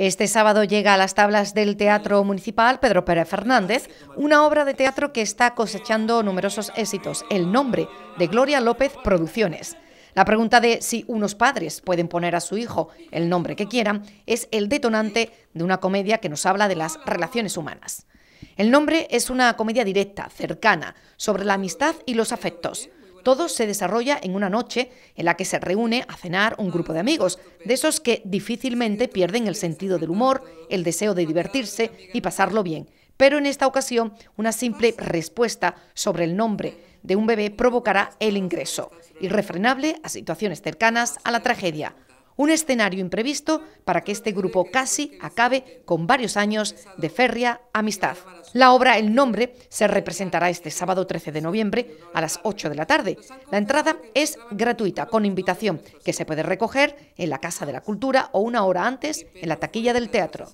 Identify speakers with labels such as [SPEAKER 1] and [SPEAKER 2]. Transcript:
[SPEAKER 1] Este sábado llega a las tablas del Teatro Municipal Pedro Pérez Fernández, una obra de teatro que está cosechando numerosos éxitos, El nombre de Gloria López Producciones. La pregunta de si unos padres pueden poner a su hijo el nombre que quieran es el detonante de una comedia que nos habla de las relaciones humanas. El nombre es una comedia directa, cercana, sobre la amistad y los afectos. Todo se desarrolla en una noche en la que se reúne a cenar un grupo de amigos, de esos que difícilmente pierden el sentido del humor, el deseo de divertirse y pasarlo bien. Pero en esta ocasión, una simple respuesta sobre el nombre de un bebé provocará el ingreso, irrefrenable a situaciones cercanas a la tragedia un escenario imprevisto para que este grupo casi acabe con varios años de férrea amistad. La obra El Nombre se representará este sábado 13 de noviembre a las 8 de la tarde. La entrada es gratuita, con invitación, que se puede recoger en la Casa de la Cultura o una hora antes
[SPEAKER 2] en la taquilla del teatro.